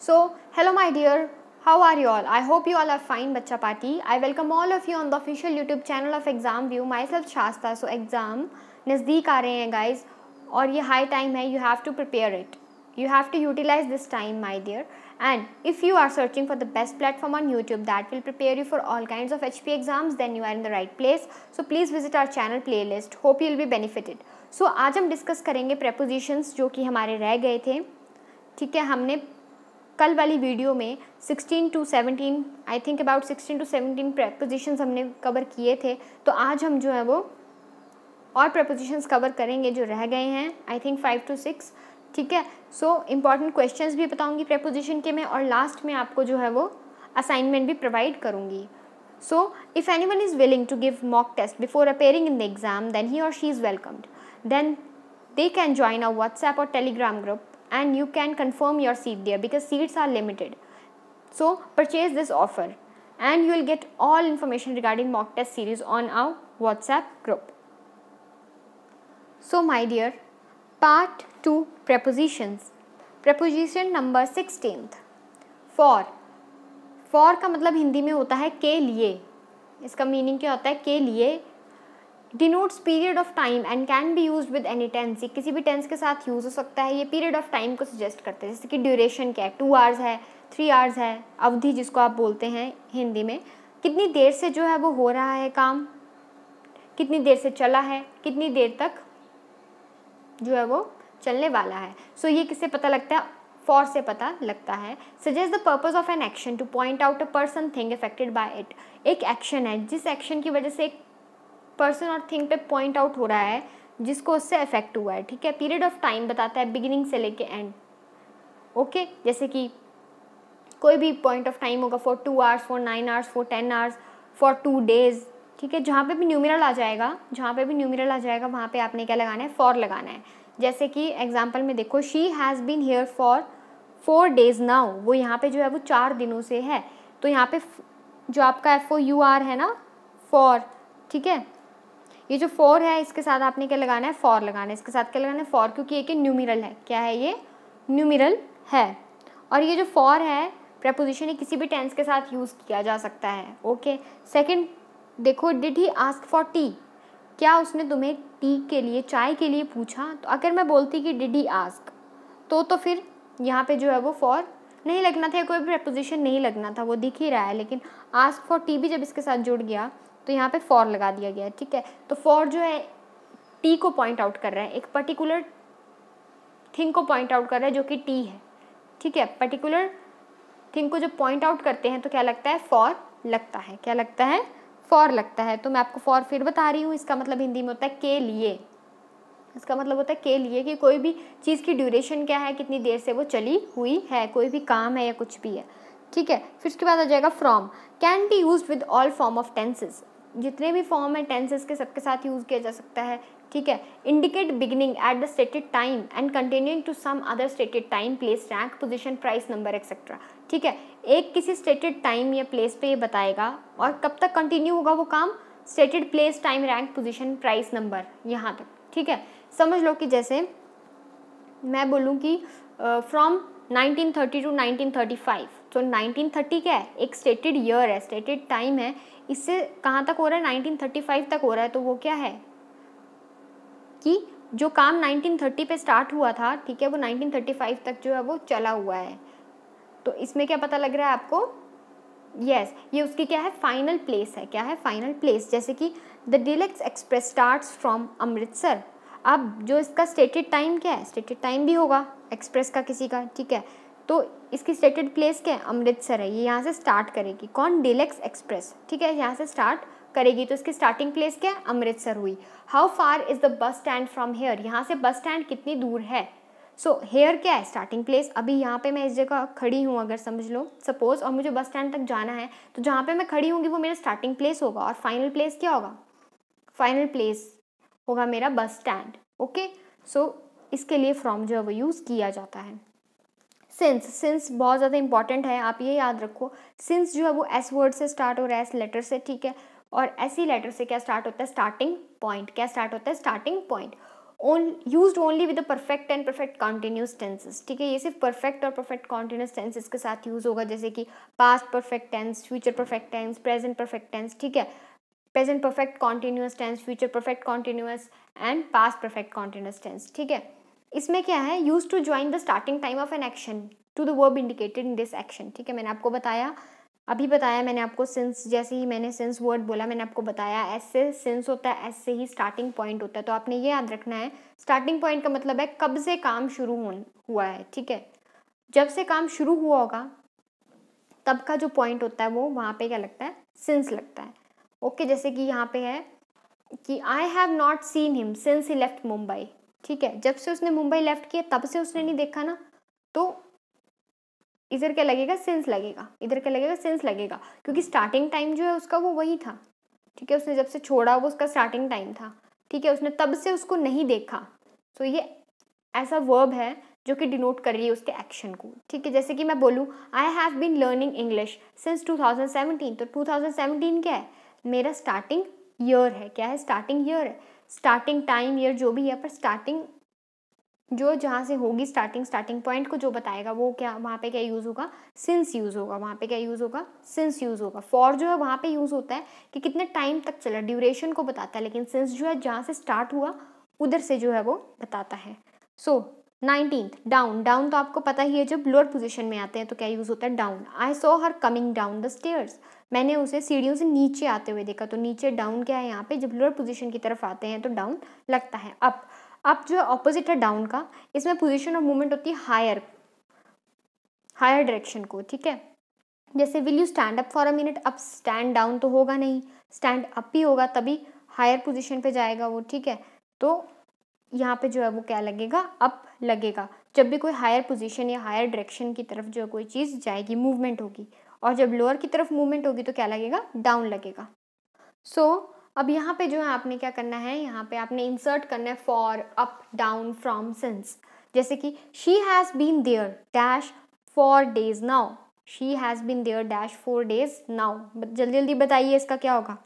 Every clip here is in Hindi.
So, hello my dear, how are you all? I hope you all are fine, Bacha Party. I welcome all of you on the official YouTube channel of Exam View. Myself Shasta. So, exam नज़दीक आ रहे हैं guys और ये high time है. You have to prepare it. You have to utilize this time, my dear. And if you are searching for the best platform on YouTube that will prepare you for all kinds of HP exams, then you are in the right place. So please visit our channel playlist. Hope you will be benefited. So आज हम discuss करेंगे prepositions जो कि हमारे रह गए थे ठीक है हमने कल वाली वीडियो में 16 to 17 I think about 16 to 17 propositions हमने कवर किए थे तो आज हम जो है वो और प्रपोजिशन कवर करेंगे जो रह गए हैं I think five to six ठीक है सो इम्पॉर्टेंट क्वेश्चंस भी बताऊंगी प्रपोजिशन के मैं और लास्ट में आपको जो है वो असाइनमेंट भी प्रोवाइड करूँगी if anyone is willing to give mock test before appearing in the exam then he और she is welcomed then they can join a WhatsApp और Telegram group and you can confirm your seat there because seats are limited. So purchase this offer and you will get all information regarding mock test series on our WhatsApp group. So my dear, part 2 prepositions. Preposition number 16th. For. for का मतलब हिंदी में होता है के लिए इसका मीनिंग क्या होता है के लिए denotes period of time and can be use with any tense ये किसी भी टेंस के साथ यूज़ हो सकता है ये पीरियड ऑफ टाइम को सजेस्ट करते हैं जैसे कि ड्यूरेशन क्या है टू आवर्स है थ्री आवर्स है अवधि जिसको आप बोलते हैं हिंदी में कितनी देर से जो है वो हो रहा है काम कितनी देर से चला है कितनी देर तक जो है वो चलने वाला है सो so, ये किससे पता लगता है फॉर से पता लगता है suggest the purpose of an action to point out a person thing affected by it एक एक्शन है जिस एक्शन की वजह से एक पर्सन और थिंग पे पॉइंट आउट हो रहा है जिसको उससे अफेक्ट हुआ है ठीक है पीरियड ऑफ टाइम बताता है बिगिनिंग से लेके एंड ओके जैसे कि कोई भी पॉइंट ऑफ टाइम होगा for two hours for nine hours for ten hours for two days ठीक है जहाँ पे भी न्यूमिरल आ जाएगा जहाँ पे भी न्यूमिरल आ जाएगा वहाँ पे आपने क्या लगाना है फॉर लगाना है जैसे कि एग्जाम्पल में देखो she has been here for four days now वो यहाँ पे जो है वो चार दिनों से है तो यहाँ पे जो आपका एफ ओ यू आर है ना फॉर ठीक है ये जो फोर है इसके साथ आपने क्या लगाना है फ़ोर लगाना है इसके साथ क्या लगाना है फ़ोर क्योंकि एक न्यूमिरल है क्या है ये न्यूमिरल है और ये जो फोर है प्रपोजिशन किसी भी टेंस के साथ यूज़ किया जा सकता है ओके सेकेंड देखो did he ask for tea क्या उसने तुम्हें टी के लिए चाय के लिए पूछा तो अगर मैं बोलती कि डिड ही आस्क तो तो फिर यहाँ पे जो है वो फॉर नहीं लगना था कोई भी प्रपोजिशन नहीं लगना था वो दिख ही रहा है लेकिन आस्क फॉर टी भी जब इसके साथ जुड़ गया तो यहाँ पे फॉर लगा दिया गया है ठीक है तो फॉर जो है टी को पॉइंट आउट कर रहा है एक पर्टिकुलर थिंग को पॉइंट आउट कर रहा है जो कि टी है ठीक है पर्टिकुलर थिंग को जब पॉइंट आउट करते हैं तो क्या लगता है फॉर लगता है क्या लगता है फॉर लगता है तो मैं आपको फॉर फिर बता रही हूँ इसका मतलब हिंदी में होता है के लिए इसका मतलब होता है के लिए कि कोई भी चीज़ की ड्यूरेशन क्या है कितनी देर से वो चली हुई है कोई भी काम है या कुछ भी है ठीक है फिर उसके बाद आ जाएगा from can be use with all form of tenses जितने भी फॉर्म है टेंसेस के सबके साथ यूज़ किया जा सकता है ठीक है indicate beginning at the stated time and continuing to some other stated time place rank position price number etcetera ठीक है एक किसी स्टेटेड टाइम या प्लेस पे ये बताएगा और कब तक कंटिन्यू होगा वो काम stated place time rank position price number यहाँ तक ठीक है समझ लो कि जैसे मैं बोलूँ कि फ्रॉम uh, 1930 टू 1935 तो 1930 क्या है एक स्टेटेड ईयर है स्टेटेड टाइम है इससे कहाँ तक हो रहा है 1935 तक हो रहा है तो वो क्या है कि जो काम 1930 पे स्टार्ट हुआ था ठीक है वो 1935 तक जो है वो चला हुआ है तो इसमें क्या पता लग रहा है आपको यस yes, ये उसकी क्या है फाइनल प्लेस है क्या है फाइनल प्लेस जैसे कि the deluxe express start from Amritsar अब जो इसका स्टेटेड टाइम क्या है स्टेटेड टाइम भी होगा एक्सप्रेस का किसी का ठीक है तो इसकी स्टेटेड प्लेस क्या है अमृतसर है ये यहाँ से स्टार्ट करेगी कौन डिलेक्स एक्सप्रेस ठीक है यहाँ से स्टार्ट करेगी तो इसकी स्टार्टिंग प्लेस क्या है अमृतसर हुई how far is the bus stand from here यहाँ से बस स्टैंड कितनी दूर है सो so, हेयर क्या है स्टार्टिंग प्लेस अभी यहाँ पे मैं इस जगह खड़ी हूँ अगर समझ लो सपोज़ और मुझे बस स्टैंड तक जाना है तो जहाँ पे मैं खड़ी होंगी वो मेरा स्टार्टिंग प्लेस होगा और फाइनल प्लेस क्या होगा फाइनल प्लेस होगा मेरा बस स्टैंड ओके सो इसके लिए फ्रॉम जो है वो यूज़ किया जाता है सिंस सिंस बहुत ज़्यादा इंपॉर्टेंट है आप ये याद रखो सिंस जो है वो एस वर्ड से स्टार्ट हो रहा है एस लेटर से ठीक है और ऐसी लेटर से क्या स्टार्ट होता है स्टार्टिंग पॉइंट क्या स्टार्ट होता है starting point on use only with perfect and perfect continuous tenses ठीक है ये सिर्फ परफेक्ट और परफेक्ट कॉन्टीन्यूस टेंसेज के साथ यूज़ होगा जैसे कि past perfect tense future perfect tense present perfect tense ठीक है present perfect continuous tense future perfect continuous and past perfect continuous tense ठीक है इसमें क्या है use to join the starting time of an action to the verb indicated in this action ठीक है मैंने आपको बताया अभी बताया मैंने आपको सिंस जैसे ही मैंने सिंस वर्ड बोला मैंने आपको बताया एस से सिंस होता है एस से ही स्टार्टिंग पॉइंट होता है तो आपने ये याद रखना है स्टार्टिंग पॉइंट का मतलब है कब से काम शुरू हो हुआ है ठीक है जब से काम शुरू हुआ होगा तब का जो पॉइंट होता है वो वहाँ पे क्या लगता है सिंस लगता है ओके okay, जैसे कि यहाँ पे है कि I have not seen him since he left Mumbai ठीक है जब से उसने मुंबई लेफ्ट किया तब से उसने नहीं देखा ना तो इधर क्या लगेगा सिंस लगेगा इधर क्या लगेगा सिंस लगेगा क्योंकि स्टार्टिंग टाइम जो है उसका वो वही था ठीक है उसने जब से छोड़ा वो उसका स्टार्टिंग टाइम था ठीक है उसने तब से उसको नहीं देखा सो तो so, ये ऐसा वर्ब है जो कि डिनोट कर रही है उसके एक्शन को ठीक है जैसे कि मैं बोलूँ I have been learning English since 2017 तो 2017 क्या है मेरा स्टार्टिंग ईयर है क्या है स्टार्टिंग ईयर है स्टार्टिंग टाइम ईयर जो भी है पर स्टार्टिंग जो जहाँ से होगी स्टार्टिंग स्टार्टिंग पॉइंट को जो बताएगा वो क्या वहाँ पे क्या यूज़ होगा सिंस यूज़ होगा वहाँ पे क्या यूज़ होगा सिंस यूज़ होगा फॉर जो है वहाँ पे यूज़ होता है कि कितने टाइम तक चला ड्यूरेशन को बताता है लेकिन सिंस जो है जहाँ से स्टार्ट हुआ उधर से जो है वो बताता है सो नाइनटीन डाउन डाउन तो आपको पता ही है जब लोअर पोजिशन में आते हैं तो क्या यूज़ होता है down I saw her coming down the stairs मैंने उसे सीढ़ियों से नीचे आते हुए देखा तो नीचे डाउन क्या है यहाँ पे जब लोअर पोजीशन की तरफ आते हैं तो डाउन लगता है अप अप जो है ऑपोजिट है डाउन का इसमें पोजिशन ऑफ मूवमेंट होती है हायर हायर डायरेक्शन को ठीक है जैसे will you stand up for a minute up stand down तो होगा नहीं स्टैंड अप ही होगा तभी हायर पोजिशन पर जाएगा वो ठीक है तो यहाँ पे जो है वो क्या लगेगा अप लगेगा जब भी कोई हायर पोजीशन या हायर डायरेक्शन की तरफ जो कोई चीज़ जाएगी मूवमेंट होगी और जब लोअर की तरफ मूवमेंट होगी तो क्या लगेगा डाउन लगेगा सो so, अब यहाँ पे जो है आपने क्या करना है यहाँ पे आपने इंसर्ट करना है for up down from since जैसे कि she has been there dash four days now she has been there dash four days now जल्दी जल्दी बताइए इसका क्या होगा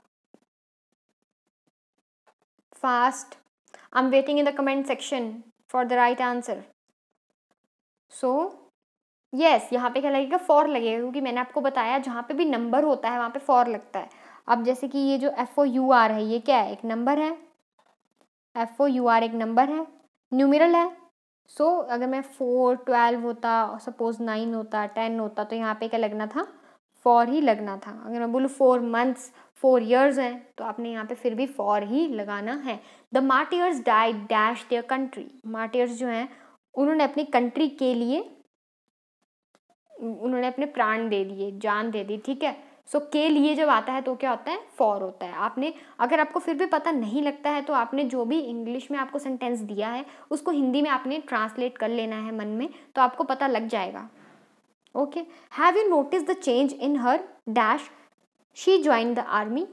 fast I am waiting in the comment section for the right answer so yes yes, यहाँ पे क्या लगेगा फॉर लगेगा क्योंकि मैंने आपको बताया जहाँ पे भी नंबर होता है वहाँ पे फॉर लगता है अब जैसे कि ये जो एफ ओ यू आर है ये क्या है एक नंबर है एफ ओ यू आर एक नंबर है न्यूमिरल है सो so, अगर मैं फोर ट्वेल्व होता सपोज नाइन होता टेन होता तो यहाँ पे क्या लगना था फॉर ही लगना था अगर मैं बोलूँ फोर मंथ्स फोर ईयर्स हैं तो आपने यहाँ पे फिर भी फॉर ही लगाना है the martyrs died dash their country martyrs जो हैं उन्होंने अपनी कंट्री के लिए उन्होंने अपने प्राण दे दिए जान दे दी ठीक है सो so, के लिए जब आता है तो क्या होता है फॉर होता है आपने अगर आपको फिर भी पता नहीं लगता है तो आपने जो भी इंग्लिश में आपको सेंटेंस दिया है उसको हिंदी में आपने ट्रांसलेट कर लेना है मन में तो आपको पता लग जाएगा okay have you notice the change in her dash she join the army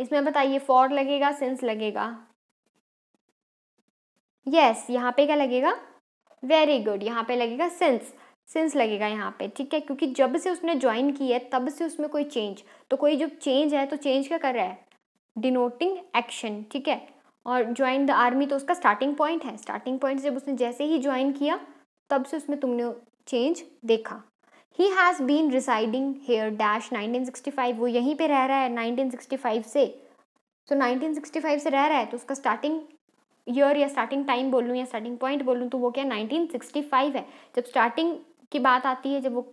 इसमें बताइए फॉर लगेगा सिंस लगेगा यस yes, यहाँ पे क्या लगेगा वेरी गुड यहाँ पे लगेगा सिंस सिंस लगेगा यहाँ पे ठीक है क्योंकि जब से उसने ज्वाइन की है तब से उसमें कोई चेंज तो कोई जब चेंज है तो चेंज क्या कर रहा है डिनोटिंग एक्शन ठीक है और ज्वाइन द आर्मी तो उसका स्टार्टिंग पॉइंट है स्टार्टिंग पॉइंट जब उसने जैसे ही ज्वाइन किया तब से उसमें तुमने चेंज देखा he has been residing here dash nineteen sixty five वो यहीं पे रह रहा है नाइनटीन सिक्सटी फाइव से सो नाइनटीन सिक्सटी फाइव से रह रहा है तो उसका स्टार्टिंग ईयर या स्टार्टिंग टाइम बोलूँ या स्टार्टिंग पॉइंट बोलूँ तो वो क्या नाइनटीन सिक्सटी फाइव है जब स्टार्टिंग की बात आती है जब वो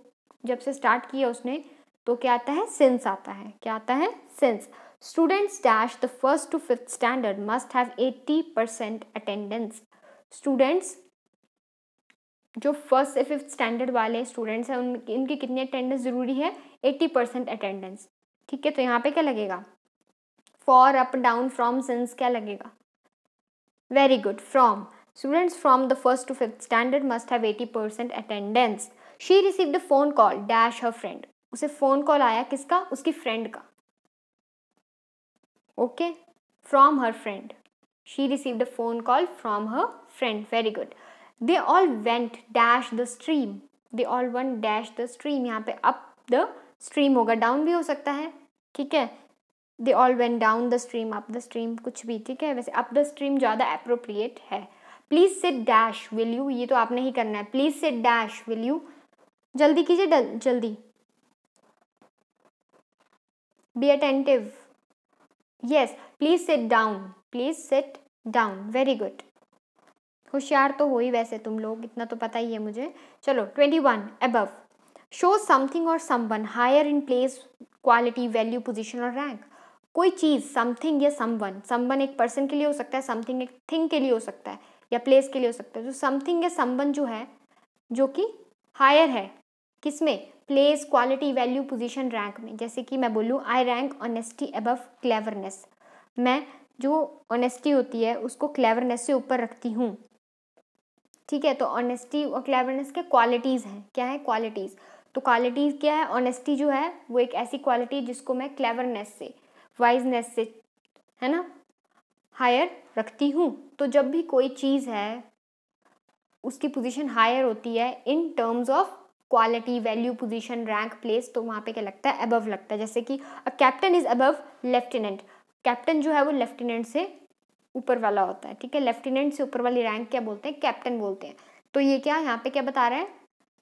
जब से स्टार्ट किया उसने तो क्या आता है सेंस आता है क्या आता है since students dash the first to fifth standard must have eighty percent attendance students जो फर्स्ट से फिफ्थ स्टैंडर्ड वाले स्टूडेंट्स हैं उनकी इनकी कितनी अटेंडेंस ज़रूरी है एट्टी परसेंट अटेंडेंस ठीक है तो यहाँ पे क्या लगेगा for up down from since क्या लगेगा very good from Students from the 1st to 5th standard must have 80% attendance. She received a phone call dash her friend. उसे फ़ोन कॉल आया किसका उसकी फ्रेंड का okay from her friend she received a phone call from her friend very good they all went dash the stream they all went dash the stream यहाँ पे अप द स्ट्रीम होगा डाउन भी हो सकता है ठीक है they all went down the stream up the stream कुछ भी ठीक है वैसे अप द स्ट्रीम ज़्यादा अप्रोप्रिएट है please sit dash will you ये तो आपने ही करना है please sit dash will you जल्दी कीजिए जल्दी be attentive yes please sit down please sit down very good होशियार तो हो ही वैसे तुम लोग इतना तो पता ही है मुझे चलो twenty one above show something or someone higher in place quality value position or rank कोई चीज़ समथिंग या समवन समवन एक पर्सन के लिए हो सकता है समथिंग एक थिंग के लिए हो सकता है या प्लेस के लिए हो सकता है जो समथिंग या संबंध जो है जो कि हायर है किस में place quality value position rank में जैसे कि मैं बोलूँ I rank honesty above cleverness मैं जो ऑनेस्टी होती है उसको क्लेवरनेस से ऊपर रखती हूँ ठीक है तो ऑनेस्टी और क्लेवरनेस के क्वालिटीज़ हैं क्या है क्वालिटीज़ तो क्वालिटीज़ क्या है ऑनेस्टी जो है वो एक ऐसी क्वालिटी है जिसको मैं क्लेवरनेस से वाइजनेस से है ना हायर रखती हूँ तो जब भी कोई चीज़ है उसकी पोजीशन हायर होती है in terms of quality value position rank place तो वहाँ पे क्या लगता है अबव लगता है जैसे कि a captain is above lieutenant captain जो है वो लेफ्टिनेंट से ऊपर वाला होता है ठीक है लेफ्टिनेंट से ऊपर वाली रैंक क्या बोलते हैं कैप्टन बोलते हैं तो ये क्या यहाँ पे क्या बता रहा है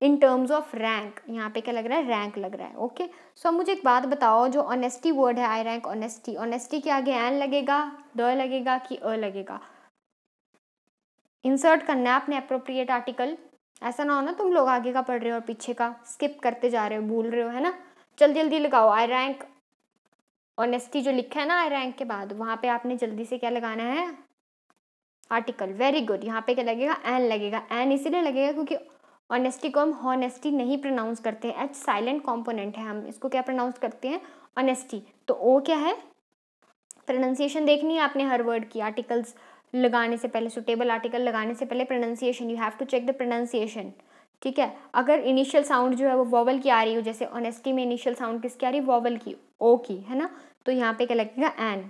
इन टर्म्स ऑफ रैंक यहाँ पे क्या लग रहा है रैंक लग रहा है ओके सो so, मुझे एक बात बताओ जो ऑनेस्टी वर्ड है आई रैंक ऑनेस्टी ऑनेस्टी के आगे एन लगेगा द लगेगा कि अ लगेगा इंसर्ट करना है अपने अप्रोप्रिएट आर्टिकल ऐसा ना हो ना तुम लोग आगे का पढ़ रहे हो और पीछे का स्किप करते जा रहे हो भूल रहे हो है ना जल्दी जल्दी लगाओ आई रैंक ऑनेस्टी जो लिखा है ना आई रैंक के बाद वहाँ पे आपने जल्दी से क्या लगाना है आर्टिकल वेरी गुड यहाँ पे क्या लगेगा एन लगेगा एन इसीलिए लगेगा क्योंकि ऑनेस्टी को हम हॉनेस्टी नहीं प्रोनाउंस करते हैं एच साइलेंट कॉम्पोनेंट है हम इसको क्या प्रोनाउंस करते हैं ऑनेस्टी तो ओ क्या है प्रोनाउंसिएशन देखनी है आपने हर वर्ड की आर्टिकल्स लगाने से पहले सुटेबल आर्टिकल लगाने से पहले pronunciation you have to check the pronunciation ठीक है अगर इनिशियल साउंड जो है वो वॉवल की आ रही हो जैसे ऑनेस्टी में इनिशियल साउंड किसकी आ रही वॉवल की ओ की है ना तो यहाँ पे क्या लगेगा एन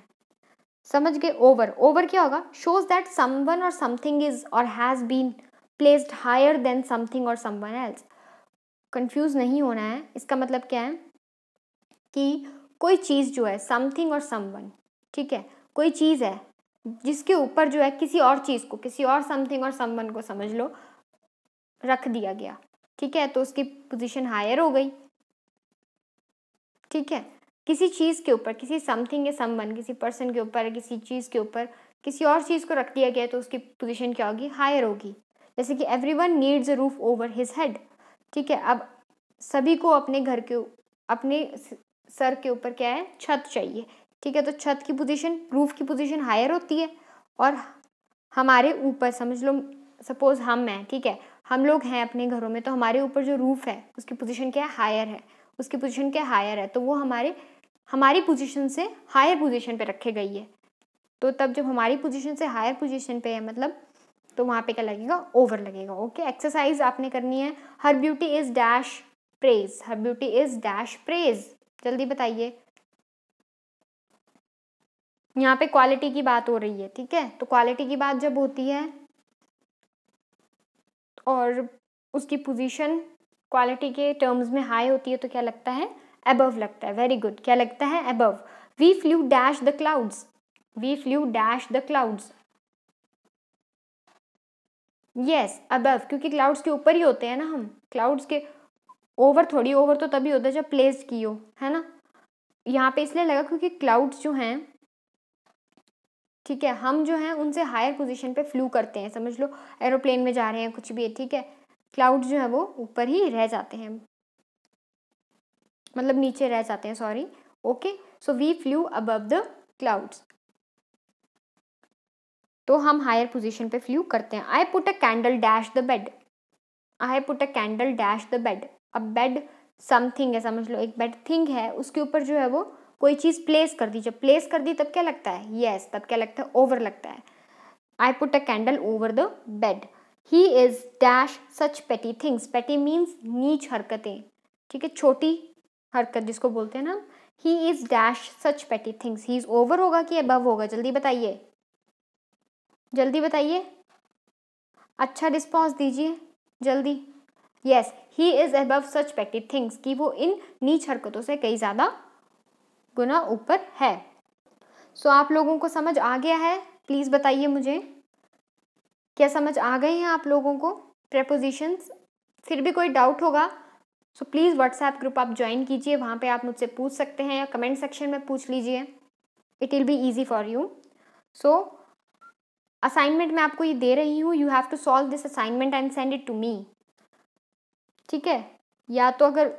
समझ गए ओवर ओवर क्या होगा shows that someone or something is or has been placed higher than something or someone else confuse नहीं होना है इसका मतलब क्या है कि कोई चीज़ जो है समथिंग और समवन ठीक है कोई चीज़ है जिसके ऊपर जो है किसी और चीज़ को किसी और समथिंग और समवन को समझ लो रख दिया गया ठीक है तो उसकी पोजीशन हायर हो गई ठीक है किसी चीज़ के ऊपर किसी समथिंग या समवन किसी पर्सन के ऊपर किसी चीज़ के ऊपर किसी और चीज़ को रख दिया गया तो उसकी पोजीशन क्या होगी हायर होगी जैसे कि every one needs a roof over his head ठीक है अब सभी को अपने घर के अपने सर के ऊपर क्या है छत चाहिए ठीक है तो छत की पोजीशन रूफ की पोजीशन हायर होती है और हमारे ऊपर समझ लो सपोज हम हैं ठीक है हम लोग हैं अपने घरों में तो हमारे ऊपर जो रूफ़ है उसकी पोजीशन क्या है हायर है उसकी पोजीशन क्या हायर है तो वो हमारे हमारी पोजीशन से हायर पोजीशन पे रखे गई है तो तब जब हमारी पोजीशन से हायर पोजीशन पे है मतलब तो वहाँ पे क्या लगेगा ओवर लगेगा ओके एक्सरसाइज आपने करनी है her beauty is dash praise her beauty is dash praise जल्दी बताइए यहाँ पे क्वालिटी की बात हो रही है ठीक है तो क्वालिटी की बात जब होती है और उसकी पोजीशन क्वालिटी के टर्म्स में हाई होती है तो क्या लगता है अबव लगता है वेरी गुड क्या लगता है above we flew dash the clouds we flew dash the clouds yes above क्योंकि क्लाउड्स के ऊपर ही होते हैं ना हम क्लाउड्स के ओवर थोड़ी ओवर तो तभी होता है जब प्लेस की हो है ना यहाँ पे इसलिए लगा क्योंकि क्लाउड्स जो हैं ठीक है हम जो हैं उनसे हायर पोजीशन पे फ्लू करते हैं समझ लो एरोप्लेन में जा रहे हैं कुछ भी है ठीक है क्लाउड जो है वो ऊपर ही रह जाते हैं मतलब नीचे रह जाते हैं sorry okay so we flew above the clouds तो हम हायर पोजीशन पे फ्लू करते हैं I put a candle dash the bed I put a candle dash the bed अब बेड समथिंग है समझ लो एक बेड थिंग है उसके ऊपर जो है वो कोई चीज़ प्लेस कर दी जब प्लेस कर दी तब क्या लगता है येस yes, तब क्या लगता है ओवर लगता है I put a candle over the bed he is dash such petty things पेटी मीन्स नीच हरकतें ठीक है छोटी हरकत जिसको बोलते हैं ना ही is dash such petty things he is over होगा कि अबव होगा जल्दी बताइए जल्दी बताइए अच्छा रिस्पॉन्स दीजिए जल्दी yes he is above such petty things कि वो इन नीच हरकतों से कई ज़्यादा गुना ऊपर है सो आप लोगों को समझ आ गया है प्लीज़ बताइए मुझे क्या समझ आ गई हैं आप लोगों को प्रपोजिशंस फिर भी कोई डाउट होगा सो प्लीज़ व्हाट्सएप ग्रुप आप ज्वाइन कीजिए वहाँ पे आप मुझसे पूछ सकते हैं या कमेंट सेक्शन में पूछ लीजिए it will be easy for you so assignment मैं आपको ये दे रही हूँ you have to solve this assignment and send it to me ठीक है या तो अगर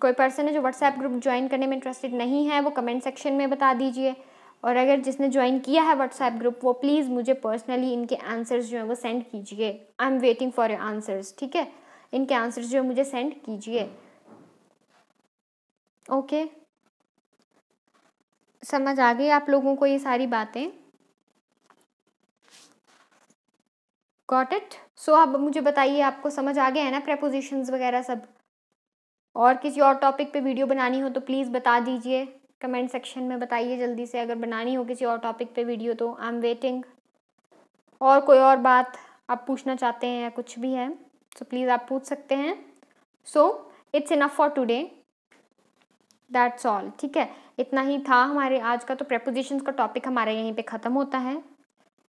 कोई पर्सन है जो व्हाट्सएप ग्रुप ज्वाइन करने में इंटरेस्टेड नहीं है वो कमेंट सेक्शन में बता दीजिए और अगर जिसने ज्वाइन किया है व्हाट्सएप ग्रुप वो प्लीज़ मुझे पर्सनली इनके आंसर्स जो है वो सेंड कीजिए I am waiting for your answers ठीक है इनके आंसर्स जो है मुझे सेंड कीजिए ओके समझ आ गई आप लोगों को ये सारी बातें गॉट इट सो अब मुझे बताइए आपको समझ आ गया है ना प्रेपोजिशन वगैरह सब और किसी और टॉपिक पे वीडियो बनानी हो तो प्लीज़ बता दीजिए कमेंट सेक्शन में बताइए जल्दी से अगर बनानी हो किसी और टॉपिक पे वीडियो तो आई एम वेटिंग और कोई और बात आप पूछना चाहते हैं या कुछ भी है सो so, प्लीज़ आप पूछ सकते हैं so it's enough for today that's all ठीक है इतना ही था हमारे आज का तो प्रपोजिशन का टॉपिक हमारा यहीं पर ख़त्म होता है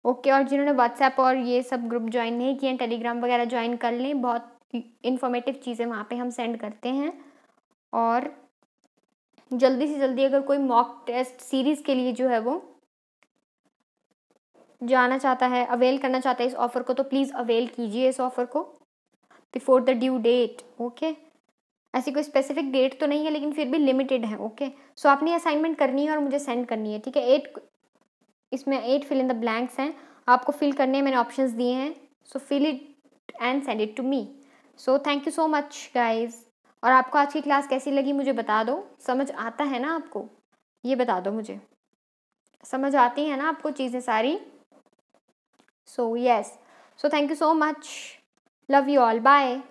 ओके okay, और जिन्होंने व्हाट्सएप और ये सब ग्रुप ज्वाइन नहीं किए हैं टेलीग्राम वगैरह ज्वाइन कर लें बहुत इंफॉर्मेटिव चीज़ें वहाँ पे हम सेंड करते हैं और जल्दी से जल्दी अगर कोई मॉक टेस्ट सीरीज़ के लिए जो है वो जाना चाहता है अवेल करना चाहता है इस ऑफ़र को तो प्लीज़ अवेल कीजिए इस ऑफ़र को before the due date okay ऐसी कोई स्पेसिफिक डेट तो नहीं है लेकिन फिर भी लिमिटेड है ओके सो so, आपने असाइनमेंट करनी है और मुझे सेंड करनी है ठीक है एट इसमें eight fill in the blanks हैं आपको फिल करने मैंने ऑप्शंस दिए हैं so fill it and send it to me so thank you so much guys और आपको आज की क्लास कैसी लगी मुझे बता दो समझ आता है ना आपको ये बता दो मुझे समझ आती है ना आपको चीज़ें सारी so yes so thank you so much love you all bye